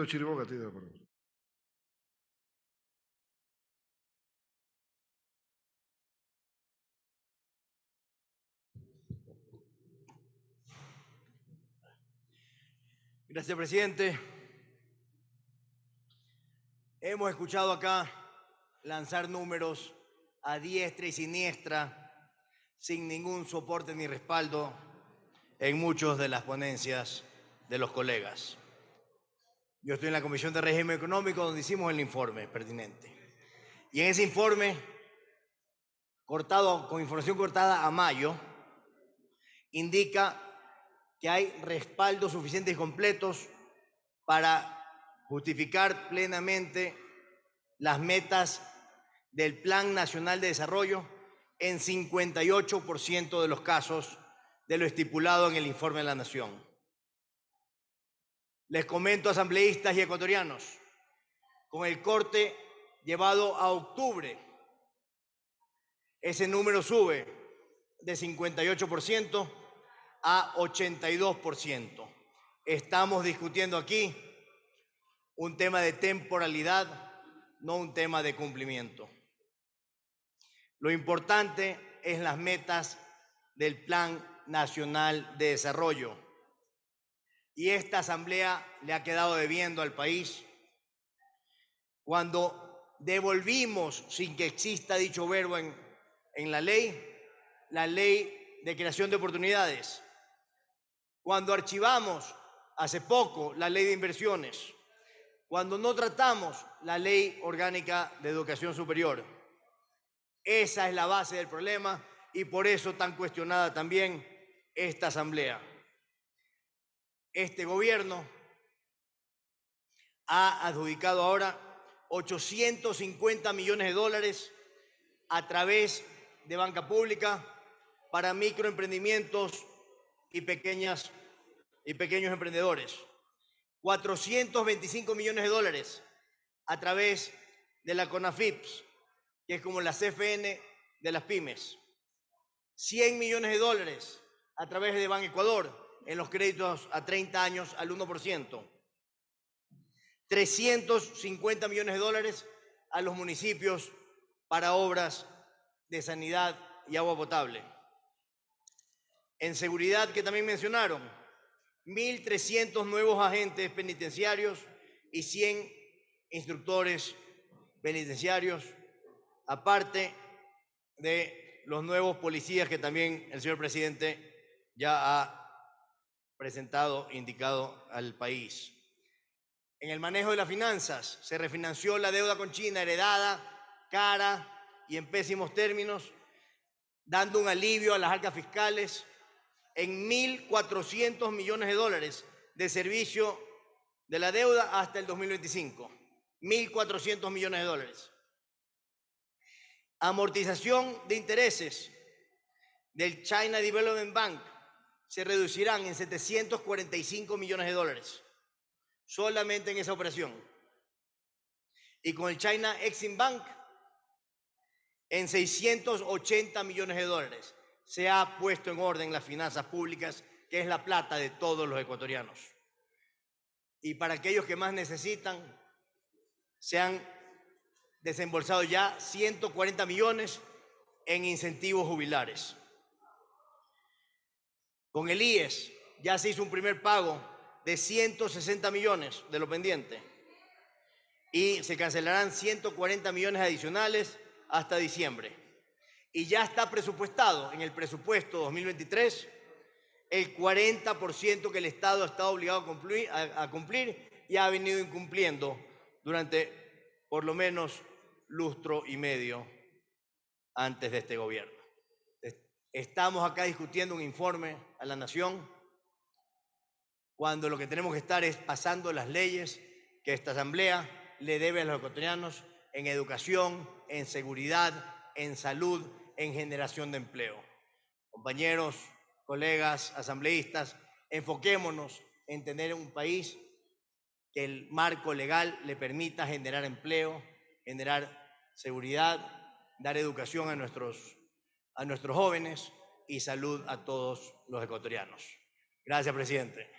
Gracias, presidente. Hemos escuchado acá lanzar números a diestra y siniestra, sin ningún soporte ni respaldo en muchas de las ponencias de los colegas. Yo estoy en la Comisión de Régimen Económico donde hicimos el informe pertinente. Y en ese informe, cortado, con información cortada a mayo, indica que hay respaldos suficientes y completos para justificar plenamente las metas del Plan Nacional de Desarrollo en 58% de los casos de lo estipulado en el informe de la Nación. Les comento, asambleístas y ecuatorianos, con el corte llevado a octubre, ese número sube de 58% a 82%. Estamos discutiendo aquí un tema de temporalidad, no un tema de cumplimiento. Lo importante es las metas del Plan Nacional de Desarrollo y esta asamblea le ha quedado debiendo al país. Cuando devolvimos, sin que exista dicho verbo en, en la ley, la ley de creación de oportunidades. Cuando archivamos hace poco la ley de inversiones. Cuando no tratamos la ley orgánica de educación superior. Esa es la base del problema y por eso tan cuestionada también esta asamblea este gobierno ha adjudicado ahora 850 millones de dólares a través de banca pública para microemprendimientos y, pequeñas, y pequeños emprendedores. 425 millones de dólares a través de la CONAFIPS, que es como la CFN de las pymes. 100 millones de dólares a través de Ban Ecuador en los créditos a 30 años al 1%. 350 millones de dólares a los municipios para obras de sanidad y agua potable. En seguridad, que también mencionaron, 1.300 nuevos agentes penitenciarios y 100 instructores penitenciarios, aparte de los nuevos policías que también el señor presidente ya ha presentado, indicado al país. En el manejo de las finanzas, se refinanció la deuda con China heredada, cara y en pésimos términos, dando un alivio a las arcas fiscales en 1.400 millones de dólares de servicio de la deuda hasta el 2025. 1.400 millones de dólares. Amortización de intereses del China Development Bank se reducirán en 745 millones de dólares, solamente en esa operación. Y con el China Exim Bank, en 680 millones de dólares. Se ha puesto en orden las finanzas públicas, que es la plata de todos los ecuatorianos. Y para aquellos que más necesitan, se han desembolsado ya 140 millones en incentivos jubilares. Con IES ya se hizo un primer pago de 160 millones de lo pendiente y se cancelarán 140 millones adicionales hasta diciembre. Y ya está presupuestado en el presupuesto 2023 el 40% que el Estado ha estado obligado a a cumplir, y ha venido incumpliendo durante por lo menos lustro y medio antes de este gobierno estamos acá discutiendo un informe a la nación, cuando lo que tenemos que estar es pasando las leyes que esta asamblea le debe a los ecuatorianos en educación, en seguridad, en salud, en generación de empleo. Compañeros, colegas, asambleístas, enfoquémonos en tener un país que el marco legal le permita generar empleo, generar seguridad, dar educación a nuestros a nuestros jóvenes y salud a todos los ecuatorianos. Gracias, presidente.